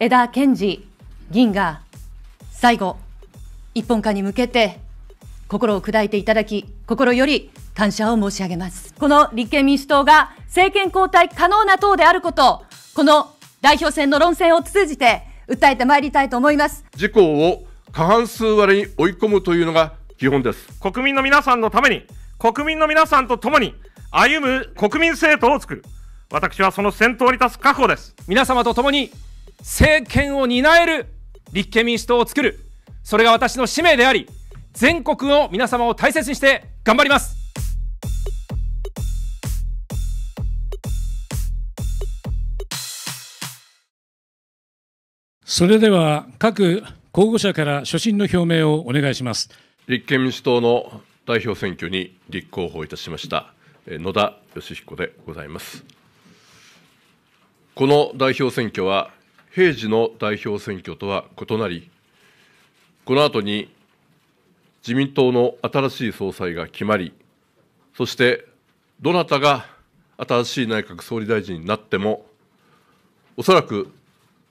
枝健二議員が最後、一本化に向けて心を砕いていただき、心より感謝を申し上げます。この立憲民主党が政権交代可能な党であること、この代表選の論戦を通じて訴えてまいりたいと思います。事項を過半数割に追い込むというのが基本です。国民の皆さんのために、国民の皆さんと共に歩む国民政党を作る。私はその先頭に立つ確保です。皆様と共に政権を担える立憲民主党を作るそれが私の使命であり全国の皆様を大切にして頑張りますそれでは各候補者から所信の表明をお願いします立憲民主党の代表選挙に立候補いたしました野田佳彦でございますこの代表選挙は平時の代表選挙とは異なり、この後に自民党の新しい総裁が決まり、そしてどなたが新しい内閣総理大臣になっても、おそらく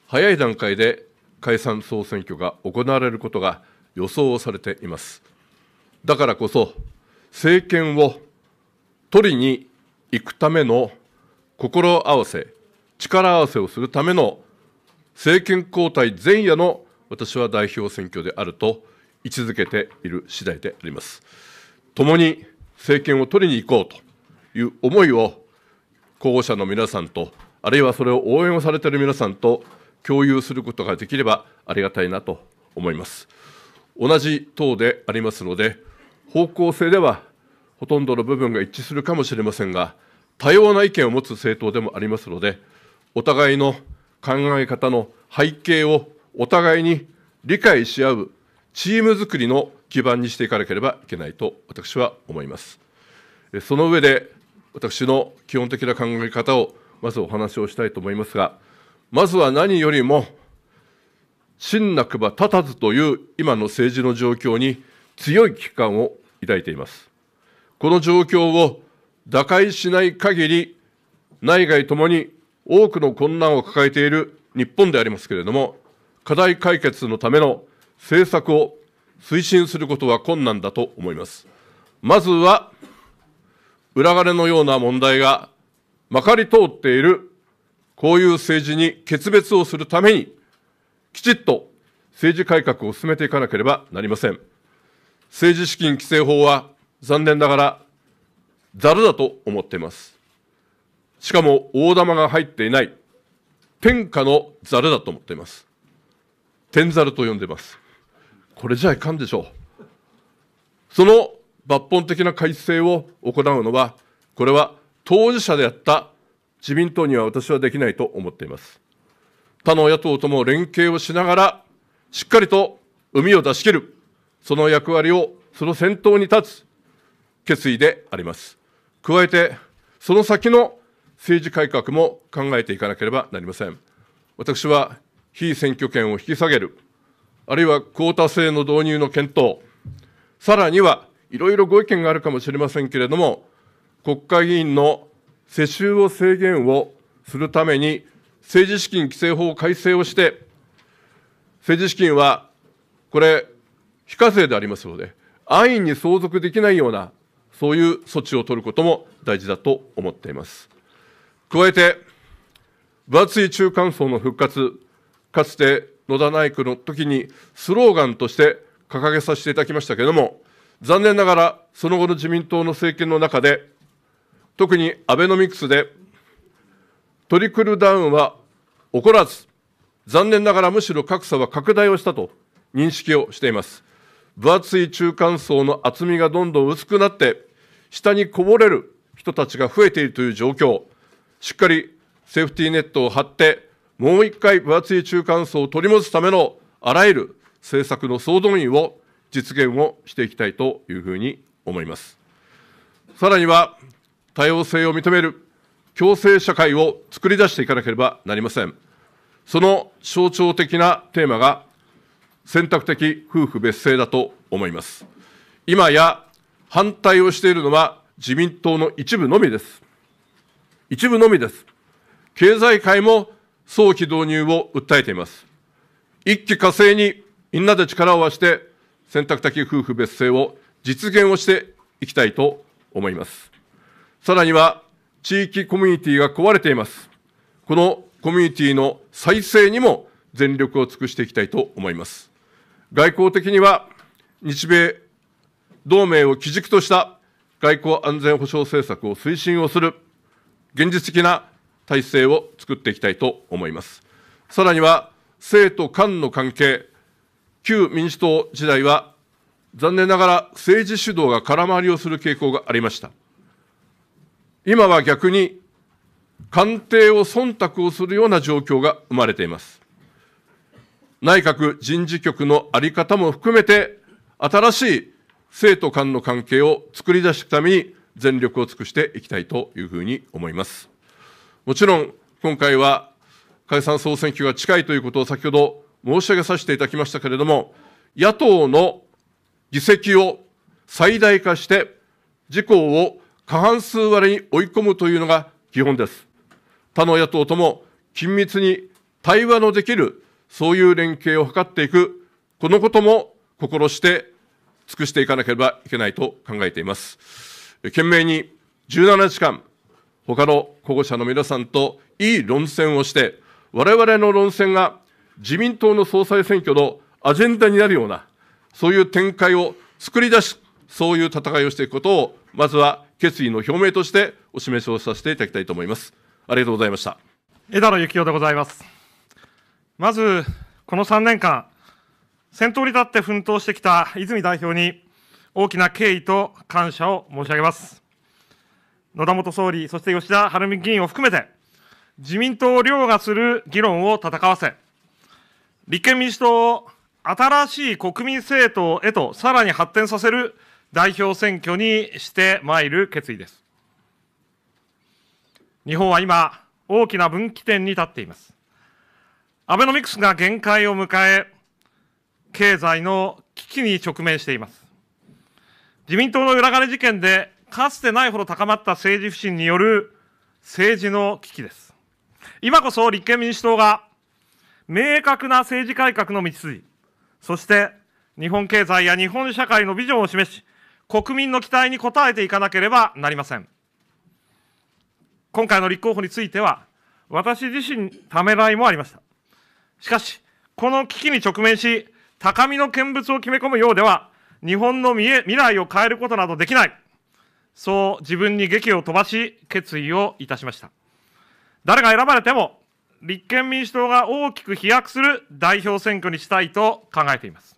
早い段階で解散・総選挙が行われることが予想されています。だからこそ、政権を取りに行くための心合わせ、力合わせをするための政権交代前夜の私は代表選挙であると位置づけている次第であります。共に政権を取りに行こうという思いを候補者の皆さんと、あるいはそれを応援をされている皆さんと共有することができればありがたいなと思います。同じ党でありますので、方向性ではほとんどの部分が一致するかもしれませんが、多様な意見を持つ政党でもありますので、お互いの考え方の背景をお互いに理解し合うチーム作りの基盤にしていかなければいけないと私は思います。その上で私の基本的な考え方をまずお話をしたいと思いますが、まずは何よりも、真なくば立たずという今の政治の状況に強い危機感を抱いています。この状況を打開しない限り、内外ともに多くの困難を抱えている日本でありますけれども、課題解決のための政策を推進することは困難だと思います。まずは、裏金のような問題がまかり通っている、こういう政治に決別をするために、きちっと政治改革を進めていかなければなりません。政治資金規正法は残念ながらざるだと思っています。しかも大玉が入っていない、天下のざるだと思っています。天ざると呼んでます。これじゃいかんでしょう。その抜本的な改正を行うのは、これは当事者であった自民党には私はできないと思っています。他の野党とも連携をしながら、しっかりと海を出し切る、その役割を、その先頭に立つ決意であります。加えて、その先の政治改革も考えていかなければなりません。私は非選挙権を引き下げる、あるいはクオータ制の導入の検討、さらにはいろいろご意見があるかもしれませんけれども、国会議員の世襲を制限をするために、政治資金規正法を改正をして、政治資金はこれ、非課税でありますので、安易に相続できないような、そういう措置を取ることも大事だと思っています。加えて、分厚い中間層の復活、かつて野田内閣の時にスローガンとして掲げさせていただきましたけれども、残念ながらその後の自民党の政権の中で、特にアベノミクスで、トリクルダウンは起こらず、残念ながらむしろ格差は拡大をしたと認識をしています。分厚い中間層の厚みがどんどん薄くなって、下にこぼれる人たちが増えているという状況、しっかりセーフティーネットを張って、もう一回分厚い中間層を取り戻すためのあらゆる政策の総動員を実現をしていきたいというふうに思います。さらには、多様性を認める共生社会を作り出していかなければなりません。その象徴的なテーマが、選択的夫婦別姓だと思います。今や反対をしているのは自民党の一部のみです。一部のみです。経済界も早期導入を訴えています。一気火星にみんなで力を合わせて選択的夫婦別姓を実現をしていきたいと思います。さらには地域コミュニティが壊れています。このコミュニティの再生にも全力を尽くしていきたいと思います。外交的には日米同盟を基軸とした外交安全保障政策を推進をする現実的な体制を作っていきたいと思います。さらには、政と官の関係、旧民主党時代は、残念ながら政治主導が空回りをする傾向がありました。今は逆に、官邸を忖度をするような状況が生まれています。内閣人事局のあり方も含めて、新しい政と官の関係を作り出していくために、全力を尽くしていきたいというふうに思います。もちろん、今回は解散総選挙が近いということを先ほど申し上げさせていただきましたけれども、野党の議席を最大化して、自公を過半数割に追い込むというのが基本です。他の野党とも緊密に対話のできる、そういう連携を図っていく、このことも心して尽くしていかなければいけないと考えています。懸命に17日間、他の候補者の皆さんといい論戦をして、我々の論戦が自民党の総裁選挙のアジェンダになるような、そういう展開を作り出し、そういう戦いをしていくことを、まずは決意の表明としてお示しをさせていただきたいと思います。ありがとうございました。枝野幸男でございます。まず、この3年間、先頭に立って奮闘してきた泉代表に、大きな敬意と感謝を申し上げます。野田元総理、そして吉田晴美議員を含めて、自民党を凌駕する議論を戦わせ、立憲民主党を新しい国民政党へとさらに発展させる代表選挙にしてまいる決意です。日本は今、大きな分岐点に立っています。アベノミクスが限界を迎え、経済の危機に直面しています。自民党の裏金事件で、かつてないほど高まった政治不信による政治の危機です。今こそ立憲民主党が、明確な政治改革の道筋、そして日本経済や日本社会のビジョンを示し、国民の期待に応えていかなければなりません。今回の立候補については、私自身、ためらいもありました。しかし、この危機に直面し、高みの見物を決め込むようでは、日本の未来を変えることなどできない。そう自分に激を飛ばし、決意をいたしました。誰が選ばれても、立憲民主党が大きく飛躍する代表選挙にしたいと考えています。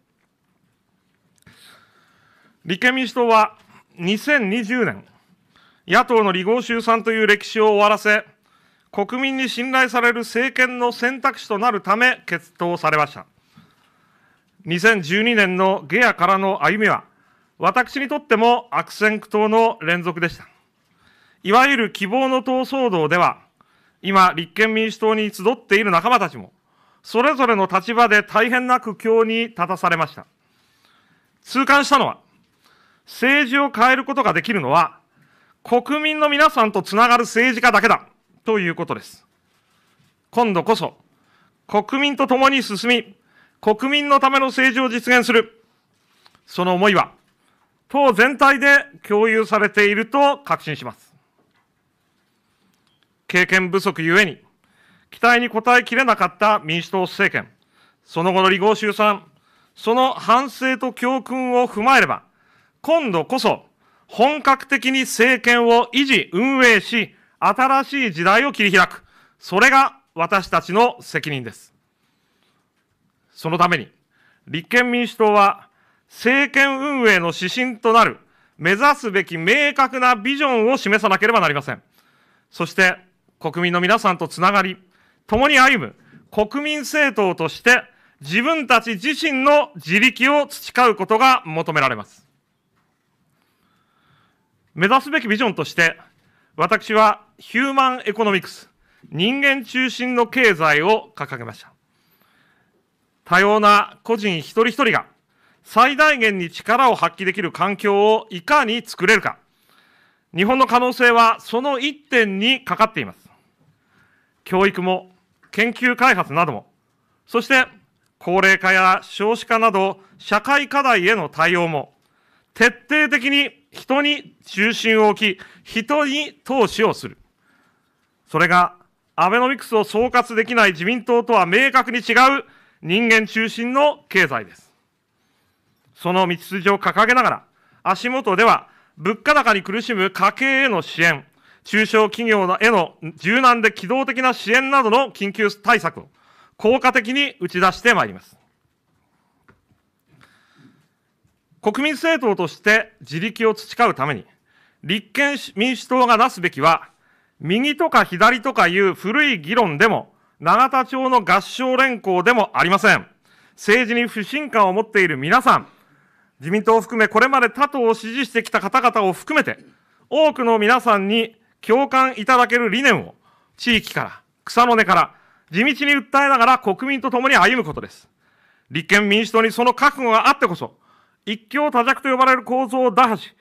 立憲民主党は2020年、野党の離合集散という歴史を終わらせ、国民に信頼される政権の選択肢となるため、決闘されました。2012年のゲアからの歩みは、私にとっても悪戦苦闘の連続でした。いわゆる希望の党騒動では、今、立憲民主党に集っている仲間たちも、それぞれの立場で大変な苦境に立たされました。痛感したのは、政治を変えることができるのは、国民の皆さんとつながる政治家だけだということです。今度こそ、国民と共に進み、国民のための政治を実現する、その思いは、党全体で共有されていると確信します。経験不足ゆえに、期待に応えきれなかった民主党政権、その後の離合集散、その反省と教訓を踏まえれば、今度こそ本格的に政権を維持、運営し、新しい時代を切り開く。それが私たちの責任です。そのために、立憲民主党は政権運営の指針となる目指すべき明確なビジョンを示さなければなりません。そして国民の皆さんとつながり、共に歩む国民政党として自分たち自身の自力を培うことが求められます。目指すべきビジョンとして、私はヒューマンエコノミクス、人間中心の経済を掲げました。多様な個人一人一人が最大限に力を発揮できる環境をいかに作れるか、日本の可能性はその一点にかかっています。教育も研究開発なども、そして高齢化や少子化など社会課題への対応も、徹底的に人に中心を置き、人に投資をする。それがアベノミクスを総括できない自民党とは明確に違う人間中心の経済です。その道筋を掲げながら、足元では物価高に苦しむ家計への支援、中小企業への柔軟で機動的な支援などの緊急対策を効果的に打ち出してまいります。国民政党として自力を培うために、立憲民主党がなすべきは、右とか左とかいう古い議論でも永田町の合唱連行でもありません。政治に不信感を持っている皆さん、自民党を含め、これまで他党を支持してきた方々を含めて、多くの皆さんに共感いただける理念を、地域から、草の根から、地道に訴えながら国民と共に歩むことです。立憲民主党にその覚悟があってこそ、一強多弱と呼ばれる構造を打破し、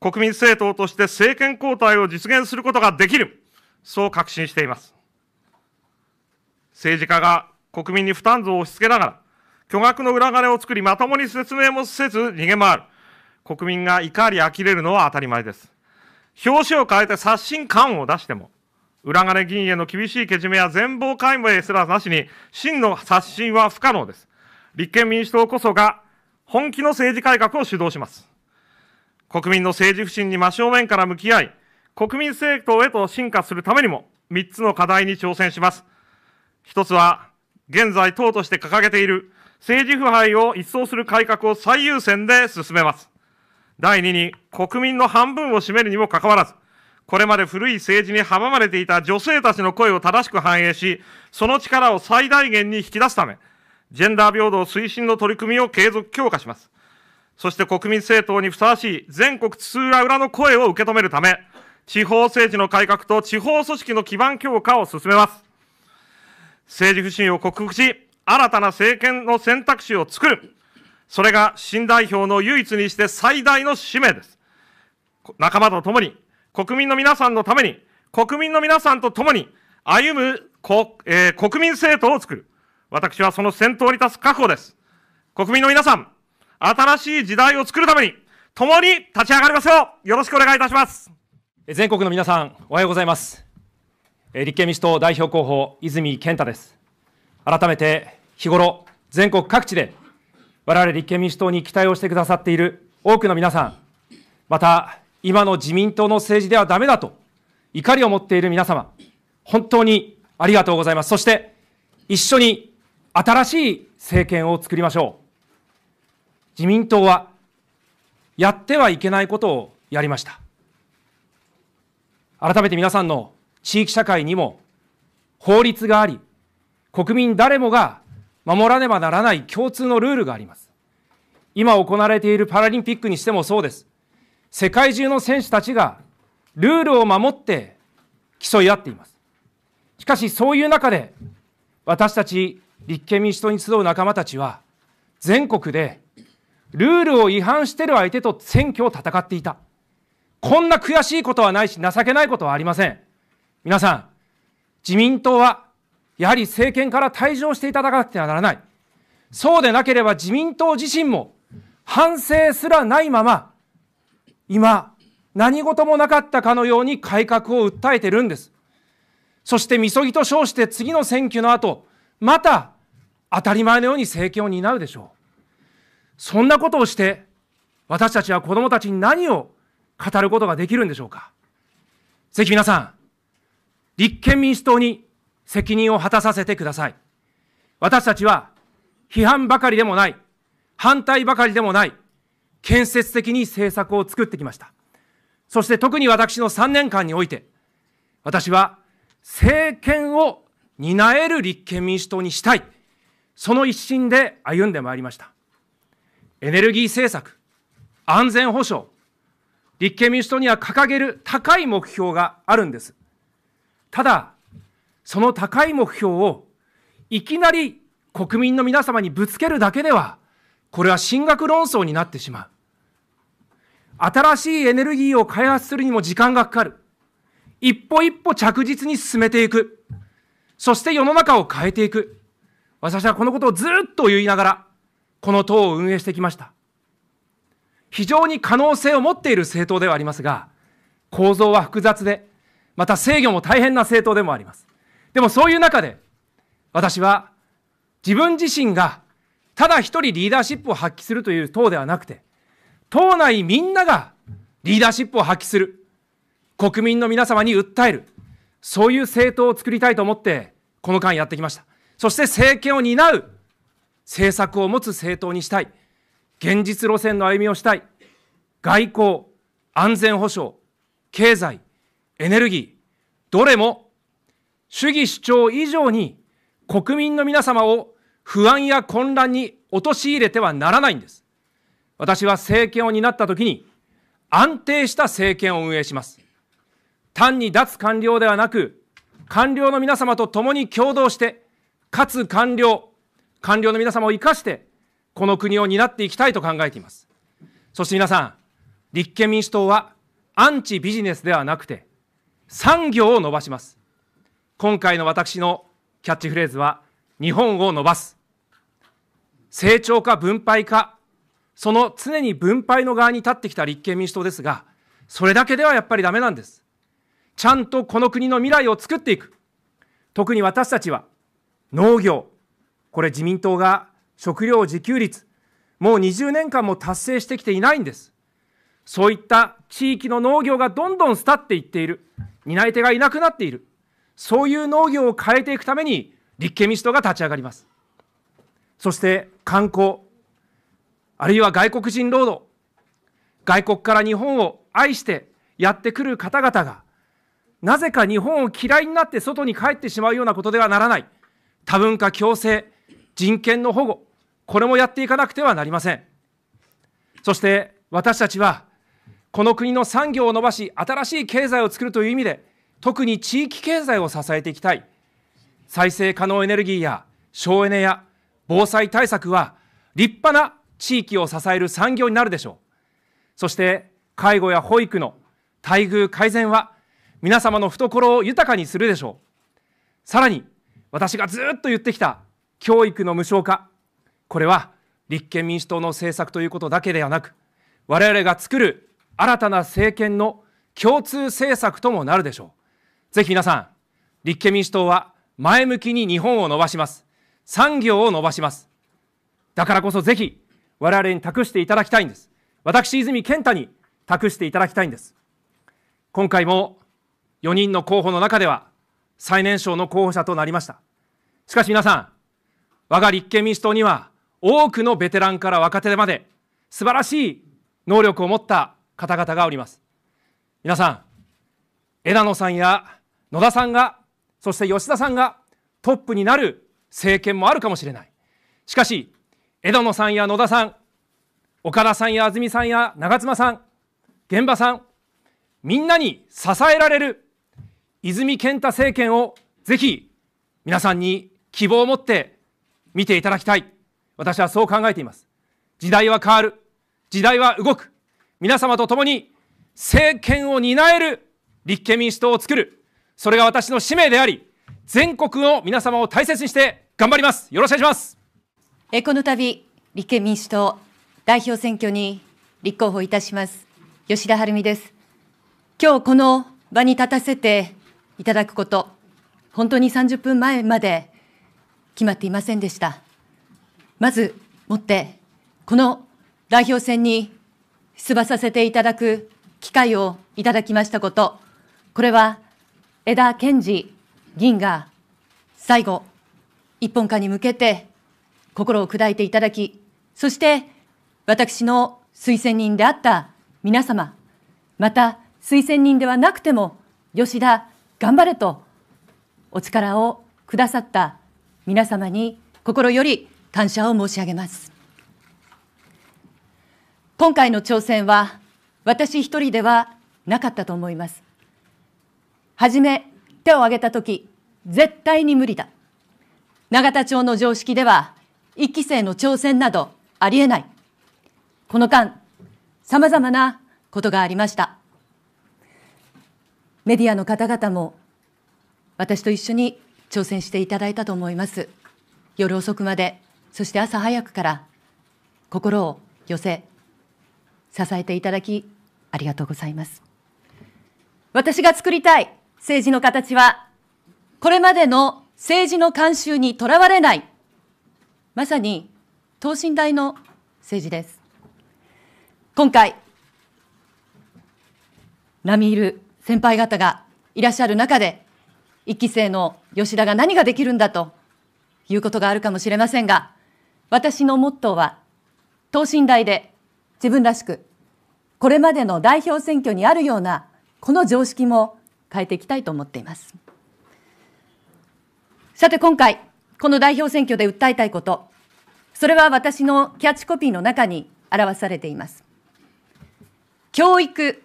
国民政党として政権交代を実現することができる、そう確信しています。政治家が国民に負担増を押し付けながら、巨額の裏金を作り、まともに説明もせず逃げ回る。国民が怒り呆れるのは当たり前です。表紙を変えて刷新感を出しても、裏金議員への厳しいけじめや全貌解明すらなしに、真の刷新は不可能です。立憲民主党こそが、本気の政治改革を主導します。国民の政治不信に真正面から向き合い、国民政党へと進化するためにも、3つの課題に挑戦します。一つは、現在党として掲げている政治腐敗を一掃する改革を最優先で進めます。第二に、国民の半分を占めるにもかかわらず、これまで古い政治に阻まれていた女性たちの声を正しく反映し、その力を最大限に引き出すため、ジェンダー平等推進の取り組みを継続強化します。そして国民政党にふさわしい全国津々浦々の声を受け止めるため、地方政治の改革と地方組織の基盤強化を進めます。政治不信を克服し、新たな政権の選択肢を作る。それが新代表の唯一にして最大の使命です。仲間と共に、国民の皆さんのために、国民の皆さんと共に歩む、えー、国民政党を作る。私はその先頭に立つ覚悟です。国民の皆さん、新しい時代を作るために、共に立ち上がりましょうよろしくお願いいたします全国の皆さん、おはようございます。立憲民主党代表候補、泉健太です。改めて日頃、全国各地で、我々立憲民主党に期待をしてくださっている多くの皆さん、また今の自民党の政治ではだめだと、怒りを持っている皆様、本当にありがとうございます。そして、一緒に新しい政権を作りましょう。自民党は、やってはいけないことをやりました。改めて皆さんの地域社会にも法律があり、国民誰もが守らねばならない共通のルールがあります。今行われているパラリンピックにしてもそうです。世界中の選手たちがルールを守って競い合っています。しかし、そういう中で、私たち立憲民主党に集う仲間たちは、全国でルールを違反している相手と選挙を戦っていた。こんな悔しいことはないし、情けないことはありません。皆さん、自民党はやはり政権から退場していただかなくてはならない。そうでなければ自民党自身も反省すらないまま、今、何事もなかったかのように改革を訴えてるんです。そして、みそぎと称して次の選挙の後、また当たり前のように政権を担うでしょう。そんなことをして、私たちは子供たちに何を語ることができるんでしょうか。ぜひ皆さん、立憲民主党に責任を果たさせてください。私たちは批判ばかりでもない、反対ばかりでもない、建設的に政策を作ってきました。そして特に私の3年間において、私は政権を担える立憲民主党にしたい。その一心で歩んでまいりました。エネルギー政策、安全保障、立憲民主党には掲げる高い目標があるんです。ただ、その高い目標をいきなり国民の皆様にぶつけるだけでは、これは進学論争になってしまう。新しいエネルギーを開発するにも時間がかかる。一歩一歩着実に進めていく。そして世の中を変えていく。私はこのことをずっと言いながら、この党を運営してきました。非常に可能性を持っている政党ではありますが、構造は複雑で、また制御も大変な政党でもあります。でもそういう中で、私は自分自身がただ一人リーダーシップを発揮するという党ではなくて、党内みんながリーダーシップを発揮する、国民の皆様に訴える、そういう政党を作りたいと思って、この間やってきました。そして政権を担う政策を持つ政党にしたい。現実路線の歩みをしたい。外交、安全保障、経済、エネルギー、どれも主義主張以上に国民の皆様を不安や混乱に陥れてはならないんです。私は政権を担ったときに、安定した政権を運営します。単に脱官僚ではなく、官僚の皆様と共に共同して、かつ官僚、官僚の皆様を生かして、この国を担っていきたいと考えています。そして皆さん、立憲民主党はアンチビジネスではなくて、産業を伸ばします。今回の私のキャッチフレーズは、日本を伸ばす。成長か分配か、その常に分配の側に立ってきた立憲民主党ですが、それだけではやっぱりだめなんです。ちゃんとこの国の未来を作っていく。特に私たちは、農業、これ自民党が食料自給率、もう20年間も達成してきていないんです。そういった地域の農業がどんどん廃っていっている。担い手がいなくなっている。そういう農業を変えていくために、立憲民主党が立ち上がります。そして、観光、あるいは外国人労働、外国から日本を愛してやってくる方々が、なぜか日本を嫌いになって外に帰ってしまうようなことではならない。多文化共生、人権の保護、これもやっていかなくてはなりません。そして私たちはこの国の産業を伸ばし、新しい経済を作るという意味で、特に地域経済を支えていきたい。再生可能エネルギーや省エネや防災対策は、立派な地域を支える産業になるでしょう。そして、介護や保育の待遇改善は、皆様の懐を豊かにするでしょう。さらに、私がずっと言ってきた教育の無償化、これは立憲民主党の政策ということだけではなく、我々が作る新たな政権の共通政策ともなるでしょう。ぜひ皆さん、立憲民主党は前向きに日本を伸ばします。産業を伸ばします。だからこそぜひ、我々に託していただきたいんです。私、泉健太に託していただきたいんです。今回も4人の候補の中では、最年少の候補者となりました。しかし皆さん、我が立憲民主党には、多くのベテランから若手まで、素晴らしい能力を持った方々がおります皆さん枝野さんや野田さんがそして吉田さんがトップになる政権もあるかもしれないしかし枝野さんや野田さん岡田さんや安住さんや長妻さん現場さんみんなに支えられる泉健太政権をぜひ皆さんに希望を持って見ていただきたい私はそう考えています時代は変わる時代は動く皆様と共に政権を担える立憲民主党を作る、それが私の使命であり、全国の皆様を大切にして頑張ります。よろしくお願いします。えこの度、立憲民主党代表選挙に立候補いたします、吉田晴美です。今日この場に立たせていただくこと、本当に30分前まで決まっていませんでした。まずもって、この代表選に出馬させていただく機会をいただきましたこと、これは枝健二議員が最後、一本化に向けて心を砕いていただき、そして私の推薦人であった皆様、また推薦人ではなくても、吉田頑張れとお力をくださった皆様に心より感謝を申し上げます。今回の挑戦は私一人ではなかったと思います。はじめ手を挙げた時、絶対に無理だ。永田町の常識では一期生の挑戦などありえない。この間、様々なことがありました。メディアの方々も私と一緒に挑戦していただいたと思います。夜遅くまで、そして朝早くから心を寄せ、支えていただきありがとうございます私が作りたい政治の形はこれまでの政治の慣習にとらわれないまさに等身大の政治です今回並みいる先輩方がいらっしゃる中で一期生の吉田が何ができるんだということがあるかもしれませんが私のモットーは等身大で自分らしくこれまでの代表選挙にあるようなこの常識も変えていきたいと思っていますさて今回この代表選挙で訴えたいことそれは私のキャッチコピーの中に表されています教育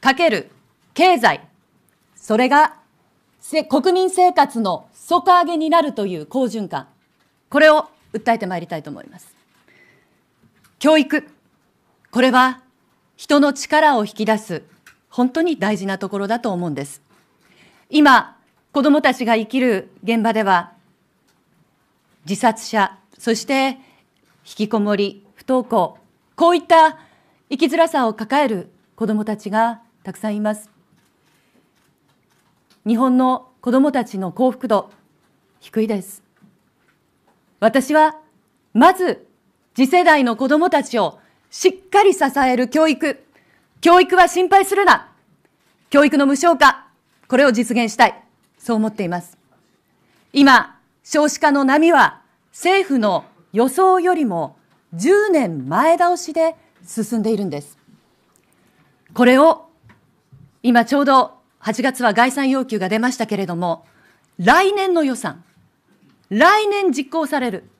かける経済それが国民生活の底上げになるという好循環これを訴えてまいりたいと思います教育これは人の力を引き出す本当に大事なところだと思うんです。今、子どもたちが生きる現場では、自殺者、そして引きこもり、不登校、こういった生きづらさを抱える子どもたちがたくさんいます。日本の子どもたちの幸福度、低いです。私は、まず、次世代の子どもたちをしっかり支える教育。教育は心配するな。教育の無償化。これを実現したい。そう思っています。今、少子化の波は政府の予想よりも10年前倒しで進んでいるんです。これを今ちょうど8月は概算要求が出ましたけれども、来年の予算、来年実行される、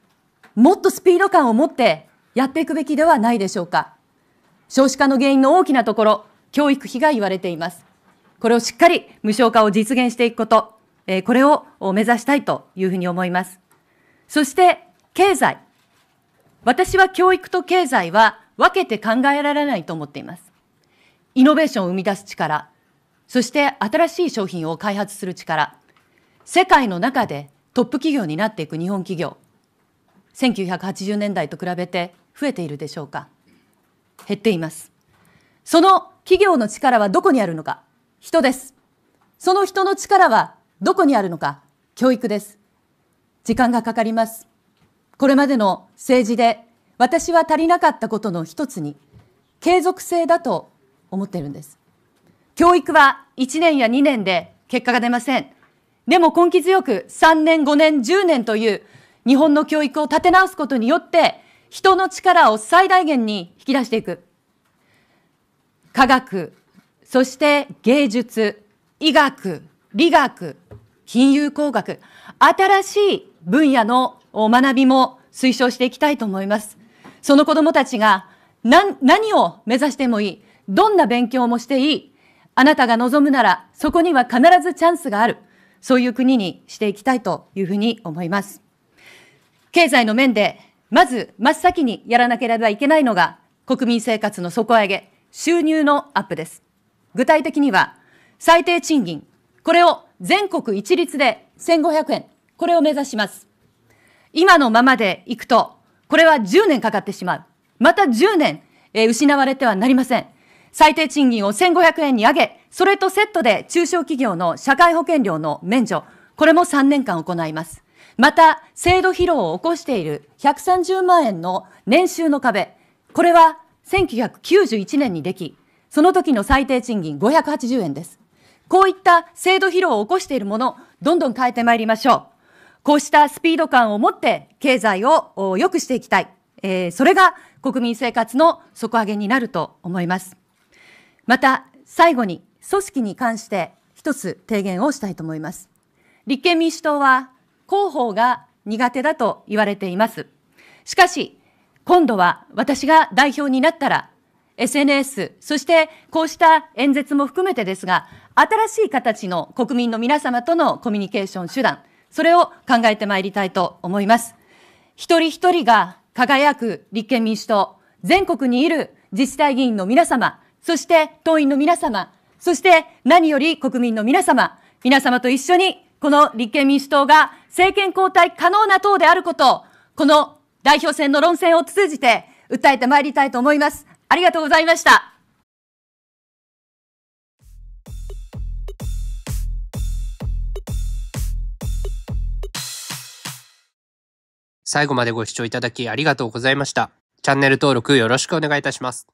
もっとスピード感を持ってやっていくべきではないでしょうか。少子化の原因の大きなところ、教育費が言われています。これをしっかり無償化を実現していくこと、えこれを目指したいというふうに思います。そして、経済。私は教育と経済は分けて考えられないと思っています。イノベーションを生み出す力、そして新しい商品を開発する力、世界の中でトップ企業になっていく日本企業、1980年代と比べて増えているでしょうか減っていますその企業の力はどこにあるのか人ですその人の力はどこにあるのか教育です時間がかかりますこれまでの政治で私は足りなかったことの一つに継続性だと思ってるんです教育は1年や2年で結果が出ませんでも根気強く3年5年10年という日本の教育を立て直すことによって人の力を最大限に引き出していく。科学、そして芸術、医学、理学、金融工学、新しい分野の学びも推奨していきたいと思います。その子供たちが何何を目指してもいい、どんな勉強もしていい、あなたが望むならそこには必ずチャンスがある、そういう国にしていきたいというふうに思います。経済の面でまず真っ先にやらなければいけないのが国民生活の底上げ、収入のアップです。具体的には最低賃金、これを全国一律で1500円、これを目指します。今のままでいくと、これは10年かかってしまう。また10年、えー、失われてはなりません。最低賃金を1500円に上げ、それとセットで中小企業の社会保険料の免除、これも3年間行います。また、制度疲労を起こしている130万円の年収の壁、これは1991年にでき、その時の最低賃金580円です。こういった制度疲労を起こしているもの、どんどん変えてまいりましょう。こうしたスピード感を持って経済を良くしていきたい。えー、それが国民生活の底上げになると思います。また、最後に組織に関して一つ提言をしたいと思います。立憲民主党は広報が苦手だと言われています。しかし、今度は私が代表になったら、SNS、そしてこうした演説も含めてですが、新しい形の国民の皆様とのコミュニケーション手段、それを考えてまいりたいと思います。一人一人が輝く立憲民主党、全国にいる自治体議員の皆様、そして党員の皆様、そして何より国民の皆様、皆様と一緒にこの立憲民主党が政権交代可能な党であることを、この代表選の論戦を通じて訴えてまいりたいと思います。ありがとうございました。最後までご視聴いただきありがとうございました。チャンネル登録よろしくお願いいたします。